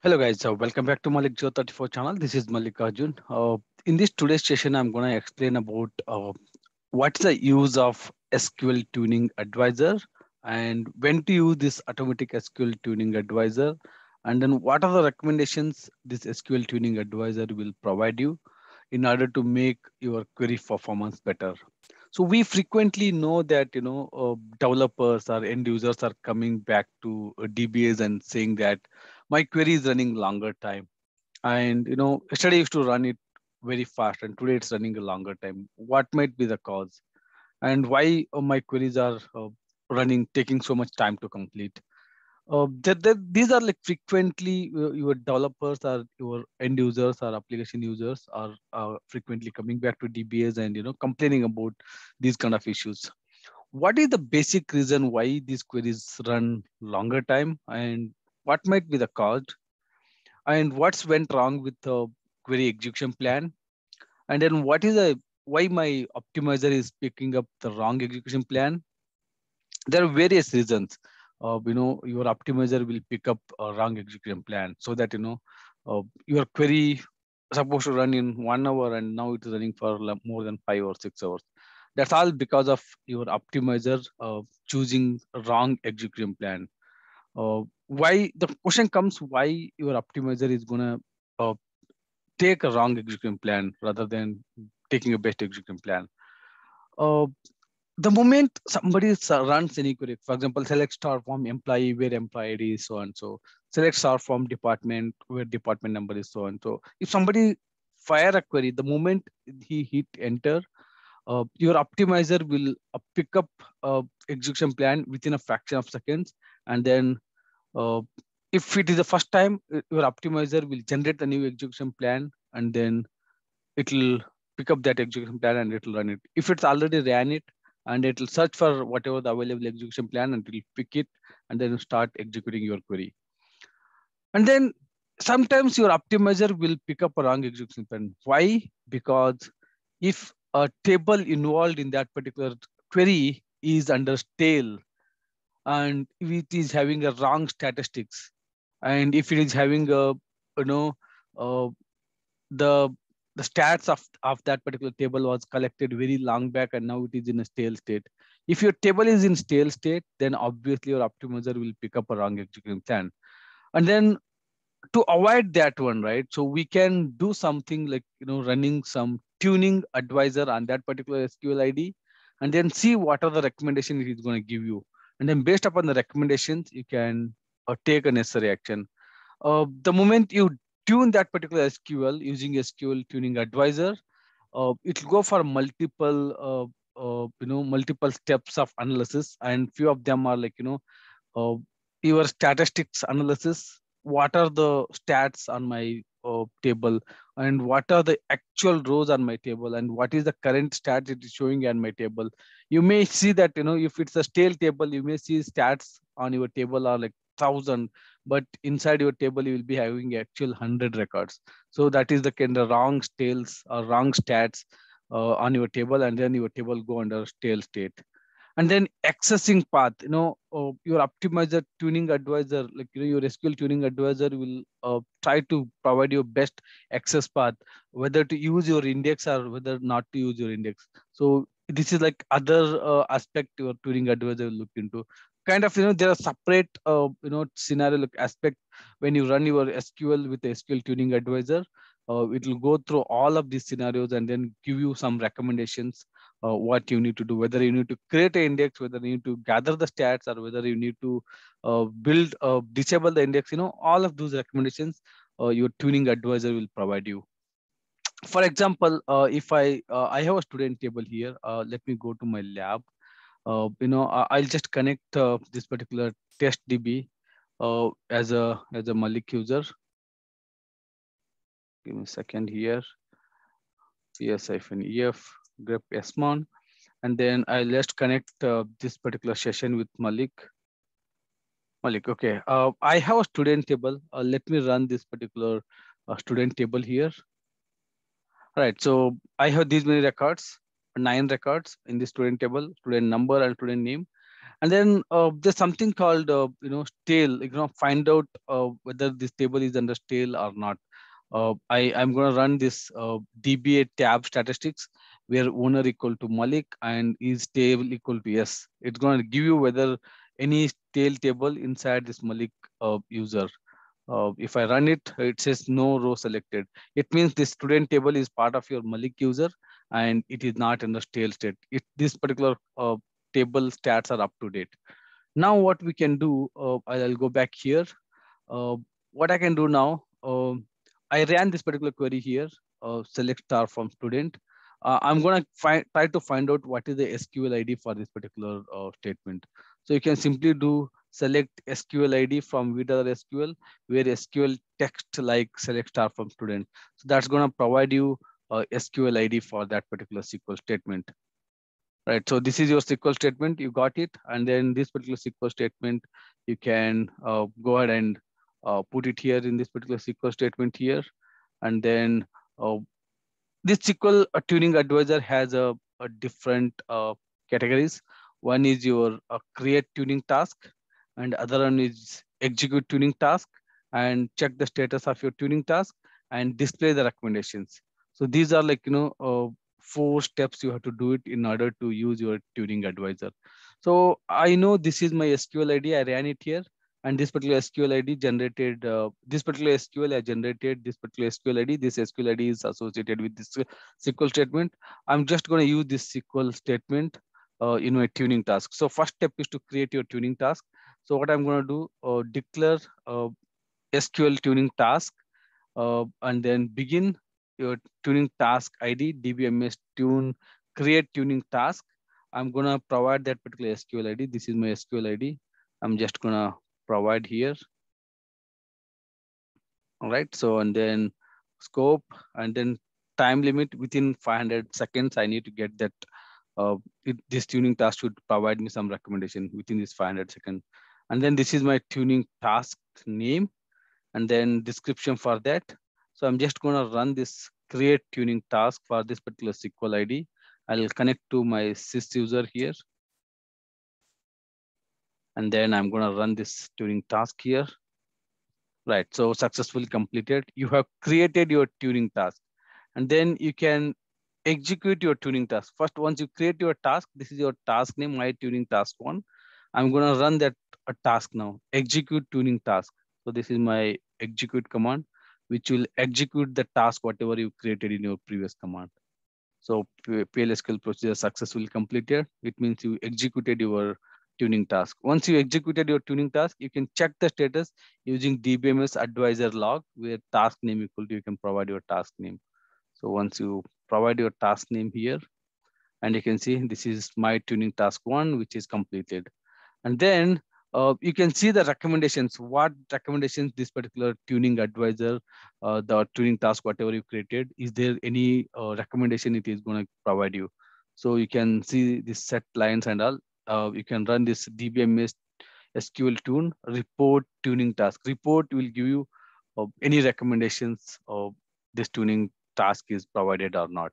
Hello guys, so uh, welcome back to Malik Geo 34 channel. This is Malik Arjun. Uh, in this today's session, I'm going to explain about uh, what's the use of SQL tuning advisor and when to use this automatic SQL tuning advisor and then what are the recommendations this SQL tuning advisor will provide you in order to make your query performance better. So we frequently know that you know uh, developers or end users are coming back to uh, DBAs and saying that my query is running longer time and you know yesterday I used to run it very fast and today it's running a longer time what might be the cause and why uh, my queries are uh, running taking so much time to complete uh, that, that these are like frequently uh, your developers or your end users or application users are, are frequently coming back to dbas and you know complaining about these kind of issues what is the basic reason why these queries run longer time and what might be the cause, and what's went wrong with the query execution plan, and then what is the why my optimizer is picking up the wrong execution plan. There are various reasons. Uh, you know, your optimizer will pick up a wrong execution plan so that, you know, uh, your query supposed to run in one hour and now it's running for more than five or six hours. That's all because of your optimizer uh, choosing wrong execution plan. Uh, why the question comes why your optimizer is gonna uh, take a wrong execution plan rather than taking a best execution plan. Uh, the moment somebody runs an query, for example, select star from employee where employee ID is so and so, select star from department where department number is so and so. If somebody fire a query, the moment he hit enter, uh, your optimizer will uh, pick up uh, execution plan within a fraction of seconds and then uh, if it is the first time, uh, your optimizer will generate a new execution plan and then it will pick up that execution plan and it will run it. If it's already ran it, and it will search for whatever the available execution plan and it will pick it and then start executing your query. And then sometimes your optimizer will pick up a wrong execution plan. Why? Because if a table involved in that particular query is under stale, and if it is having a wrong statistics and if it is having a you know uh, the the stats of, of that particular table was collected very long back and now it is in a stale state if your table is in stale state then obviously your optimizer will pick up a wrong execution plan and then to avoid that one right so we can do something like you know running some tuning advisor on that particular sql id and then see what are the recommendation it is going to give you and then based upon the recommendations, you can uh, take a necessary action. Uh, the moment you tune that particular SQL using SQL tuning advisor, uh, it'll go for multiple, uh, uh, you know, multiple steps of analysis and few of them are like, you know, uh, your statistics analysis. What are the stats on my table? and what are the actual rows on my table and what is the current stats it is showing on my table you may see that you know if it's a stale table you may see stats on your table are like thousand but inside your table you will be having actual 100 records so that is the kind of wrong stales or wrong stats uh, on your table and then your table go under stale state and then accessing path you know uh, your optimizer tuning advisor like you know your sql tuning advisor will uh, try to provide your best access path whether to use your index or whether not to use your index so this is like other uh, aspect your tuning advisor will look into kind of you know there are separate uh, you know scenario like aspect when you run your sql with sql tuning advisor uh, it will go through all of these scenarios and then give you some recommendations uh, what you need to do, whether you need to create an index, whether you need to gather the stats, or whether you need to uh, build, uh, disable the index, you know, all of those recommendations uh, your tuning advisor will provide you. For example, uh, if I uh, I have a student table here, let me go to my lab. you know, I'll just connect this particular test DB as a as a Malik user. Give me a second here. CS-EF grep Esmon, and then I just connect uh, this particular session with Malik. Malik, okay. Uh, I have a student table. Uh, let me run this particular uh, student table here. All right, so I have these many records, nine records in the student table, student number and student name. And then uh, there's something called, uh, you know, stale, you know, find out whether this table is under stale or not. I, I'm gonna run this DBA tab statistics where owner equal to Malik and is table equal to yes. It's going to give you whether any tail table inside this Malik uh, user. Uh, if I run it, it says no row selected. It means this student table is part of your Malik user and it is not in the stale state. It, this particular uh, table stats are up to date. Now what we can do, uh, I'll go back here. Uh, what I can do now, uh, I ran this particular query here, select star from student uh, I'm going to try to find out what is the SQL ID for this particular uh, statement. So you can simply do select SQL ID from V$SQL SQL, where SQL text like select star from student. So that's going to provide you a uh, SQL ID for that particular SQL statement. Right, so this is your SQL statement, you got it. And then this particular SQL statement, you can uh, go ahead and uh, put it here in this particular SQL statement here. And then uh, this SQL tuning advisor has a, a different uh, categories. One is your uh, create tuning task and other one is execute tuning task and check the status of your tuning task and display the recommendations. So these are like, you know, uh, four steps you have to do it in order to use your tuning advisor. So I know this is my SQL ID. I ran it here and this particular SQL ID generated, uh, this particular SQL I generated, this particular SQL ID, this SQL ID is associated with this SQL statement. I'm just going to use this SQL statement uh, in my tuning task. So first step is to create your tuning task. So what I'm going to do, uh, declare uh, SQL tuning task uh, and then begin your tuning task ID, dbms tune, create tuning task. I'm going to provide that particular SQL ID. This is my SQL ID. I'm just going to provide here. All right, so and then scope and then time limit within 500 seconds. I need to get that. Uh, it, this tuning task should provide me some recommendation within this 500 second. And then this is my tuning task name and then description for that. So I'm just gonna run this create tuning task for this particular SQL ID. I'll connect to my sys user here. And then I'm gonna run this tuning task here. Right, so successfully completed. You have created your tuning task. And then you can execute your tuning task. First, once you create your task, this is your task name, my tuning task one. I'm gonna run that a uh, task now, execute tuning task. So this is my execute command, which will execute the task, whatever you created in your previous command. So PLSQL procedure successfully completed. It means you executed your tuning task. Once you executed your tuning task, you can check the status using DBMS advisor log where task name equal to, you can provide your task name. So once you provide your task name here, and you can see this is my tuning task one, which is completed. And then uh, you can see the recommendations, what recommendations this particular tuning advisor, uh, the tuning task, whatever you created, is there any uh, recommendation it is going to provide you? So you can see this set lines and all uh, you can run this DBMS SQL tune report tuning task. Report will give you uh, any recommendations of this tuning task is provided or not.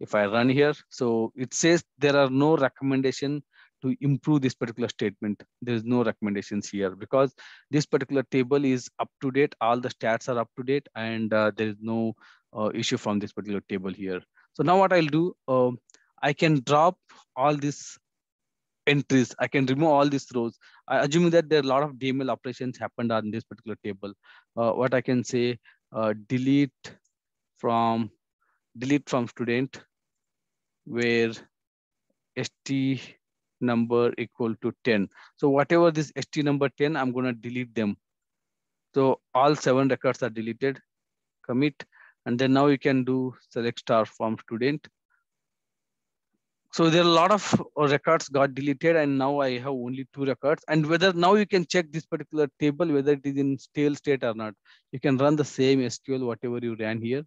If I run here, so it says there are no recommendation to improve this particular statement. There is no recommendations here because this particular table is up to date. All the stats are up to date and uh, there is no uh, issue from this particular table here. So now what I'll do, uh, I can drop all this entries. I can remove all these rows. I assume that there are a lot of DML operations happened on this particular table. Uh, what I can say, uh, delete from delete from student where st number equal to 10. So whatever this st number 10, I'm going to delete them. So all seven records are deleted, commit, and then now you can do select star from student so there are a lot of records got deleted and now i have only two records and whether now you can check this particular table whether it is in stale state or not you can run the same sql whatever you ran here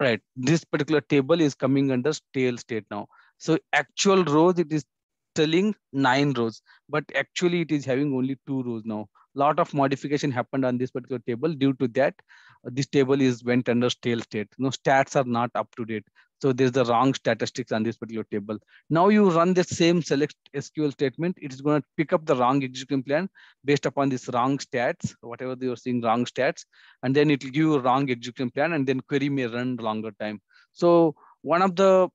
right this particular table is coming under stale state now so actual rows it is Telling nine rows, but actually it is having only two rows now. Lot of modification happened on this particular table. Due to that, uh, this table is went under stale state. No stats are not up to date. So there's the wrong statistics on this particular table. Now you run the same select SQL statement. It's going to pick up the wrong execution plan based upon this wrong stats, whatever you're seeing wrong stats, and then it will give you wrong execution plan and then query may run longer time. So one of the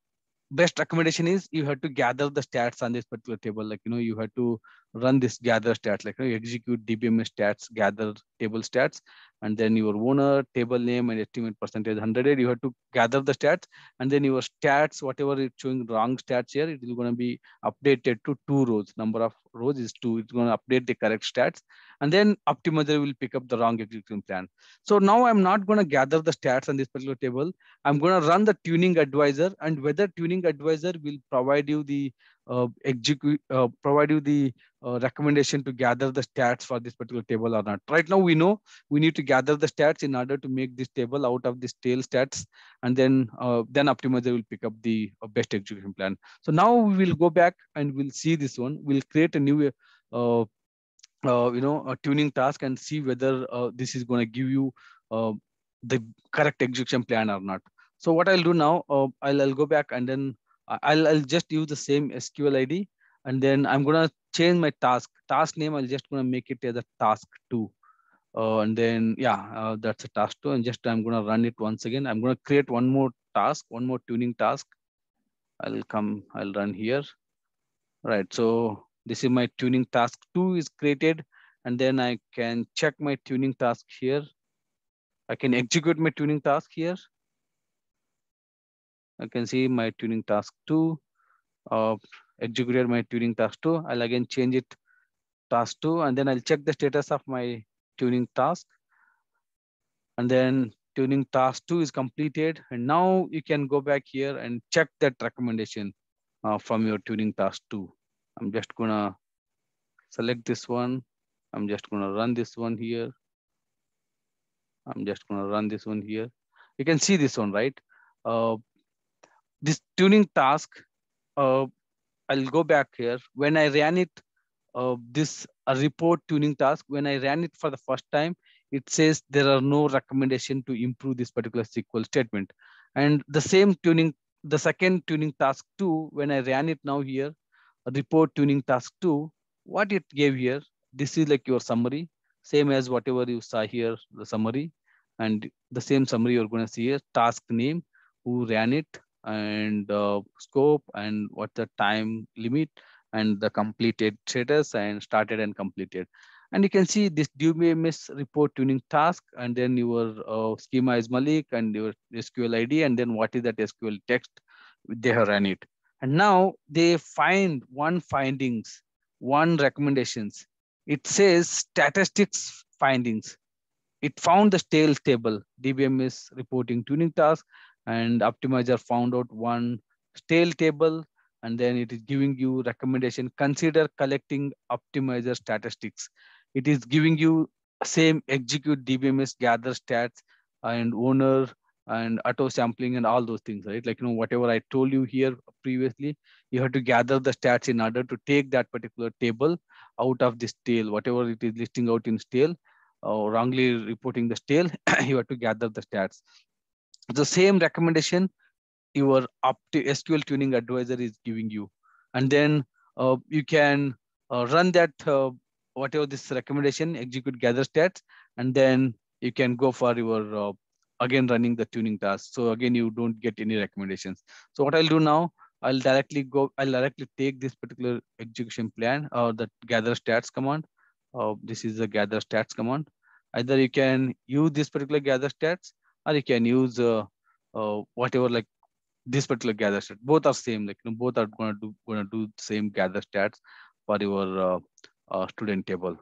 best recommendation is you have to gather the stats on this particular table like you know you have to run this gather stats, like you execute DBMS stats, gather table stats, and then your owner, table name, and estimate percentage 100. You have to gather the stats, and then your stats, whatever it's showing wrong stats here, it is going to be updated to two rows. Number of rows is two. It's going to update the correct stats, and then optimizer will pick up the wrong execution plan. So now I'm not going to gather the stats on this particular table. I'm going to run the tuning advisor, and whether tuning advisor will provide you the uh, execute, uh, provide you the uh, recommendation to gather the stats for this particular table or not. Right now, we know we need to gather the stats in order to make this table out of this tail stats, and then then optimizer will pick up the best execution plan. So now we will go back and we'll see this one. We'll create a new uh, you know a tuning task and see whether uh, this is going to give you uh, the correct execution plan or not so what i'll do now I'll, I'll go back and then I'll, I'll just use the same SQL ID and then I'm gonna change my task. Task name, I'll just gonna make it as a task two. Uh, and then, yeah, uh, that's a task two. And just I'm gonna run it once again. I'm gonna create one more task, one more tuning task. I'll come, I'll run here. Right. so this is my tuning task two is created. And then I can check my tuning task here. I can execute my tuning task here. I can see my tuning task two, uh, executed my tuning task two. I'll again change it task two, and then I'll check the status of my tuning task. And then tuning task two is completed. And now you can go back here and check that recommendation uh, from your tuning task two. I'm just gonna select this one. I'm just gonna run this one here. I'm just gonna run this one here. You can see this one, right? Uh, this tuning task, uh, I'll go back here. When I ran it, uh, this uh, report tuning task, when I ran it for the first time, it says there are no recommendation to improve this particular SQL statement. And the same tuning, the second tuning task two, when I ran it now here, report tuning task two, what it gave here, this is like your summary, same as whatever you saw here, the summary, and the same summary you're gonna see here, task name, who ran it, and uh, scope and what the time limit and the completed status and started and completed. And you can see this DBMS report tuning task and then your uh, schema is Malik and your SQL ID and then what is that SQL text they have run it. And now they find one findings, one recommendations. It says statistics findings. It found the stale table, DBMS reporting tuning task and optimizer found out one stale table and then it is giving you recommendation consider collecting optimizer statistics it is giving you same execute dbms gather stats and owner and auto sampling and all those things right like you know whatever i told you here previously you have to gather the stats in order to take that particular table out of this tail whatever it is listing out in stale or wrongly reporting the stale you have to gather the stats the same recommendation your SQL tuning advisor is giving you. And then uh, you can uh, run that, uh, whatever this recommendation, execute gather stats, and then you can go for your, uh, again, running the tuning task. So again, you don't get any recommendations. So what I'll do now, I'll directly go, I'll directly take this particular execution plan or the gather stats command. Uh, this is the gather stats command. Either you can use this particular gather stats or you can use whatever like this particular gather stat. Both are same, like you know, both are gonna do gonna do same gather stats for your uh, uh, student table.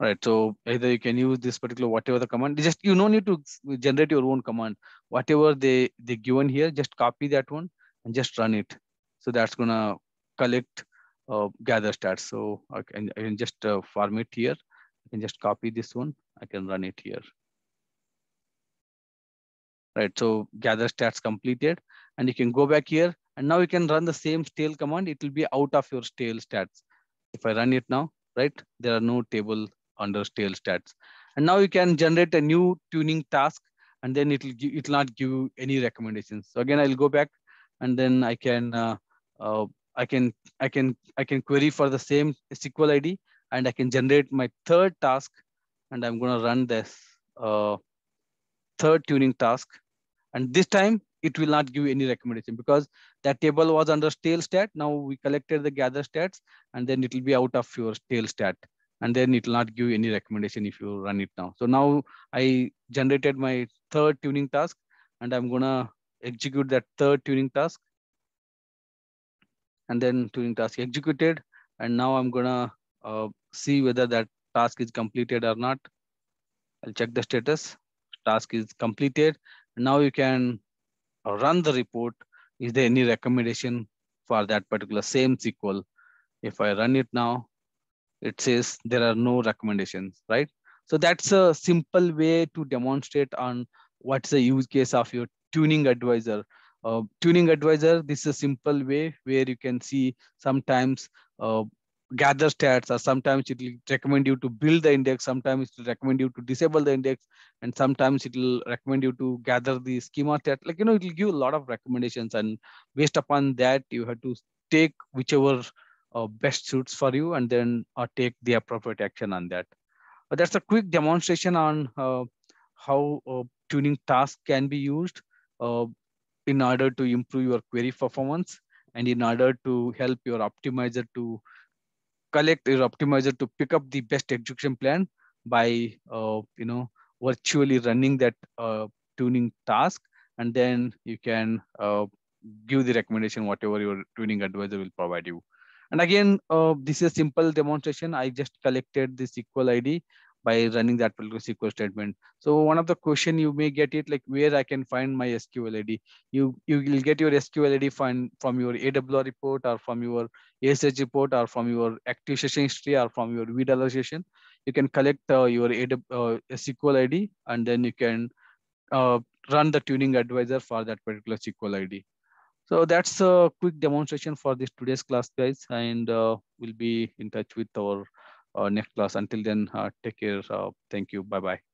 All right, so either you can use this particular whatever the command. Just you no need to generate your own command. Whatever they they given here, just copy that one and just run it. So that's gonna collect uh, gather stats. So I can, I can just uh, format here. I can just copy this one. I can run it here right? So gather stats completed and you can go back here and now you can run the same stale command. It will be out of your stale stats. If I run it now, right? There are no table under stale stats. And now you can generate a new tuning task and then it'll give, it'll not give you any recommendations. So again, I'll go back and then I can uh, uh, I can I can I can query for the same SQL ID and I can generate my third task and I'm gonna run this uh, third tuning task and this time it will not give any recommendation because that table was under stale stat. Now we collected the gather stats and then it will be out of your stale stat. And then it will not give any recommendation if you run it now. So now I generated my third tuning task and I'm gonna execute that third tuning task. And then tuning task executed. And now I'm gonna uh, see whether that task is completed or not. I'll check the status. Task is completed now you can run the report. Is there any recommendation for that particular same SQL? If I run it now, it says there are no recommendations, right? So that's a simple way to demonstrate on what's the use case of your tuning advisor. Uh, tuning advisor, this is a simple way where you can see sometimes uh, gather stats or sometimes it will recommend you to build the index sometimes it will recommend you to disable the index and sometimes it will recommend you to gather the schema stats. like you know it will give a lot of recommendations and based upon that you have to take whichever uh, best suits for you and then uh, take the appropriate action on that but that's a quick demonstration on uh, how uh, tuning tasks can be used uh, in order to improve your query performance and in order to help your optimizer to collect your optimizer to pick up the best execution plan by uh, you know virtually running that uh, tuning task and then you can uh, give the recommendation whatever your tuning advisor will provide you and again uh, this is a simple demonstration i just collected the sql id by running that particular SQL statement. So one of the question you may get it like where I can find my SQL ID. You you will get your SQL ID find from your AWR report or from your ASH report or from your active session history or from your VDALR session. You can collect uh, your AW, uh, SQL ID and then you can uh, run the tuning advisor for that particular SQL ID. So that's a quick demonstration for this today's class guys and uh, we'll be in touch with our uh, next class. Until then, uh, take care. Uh, thank you. Bye bye.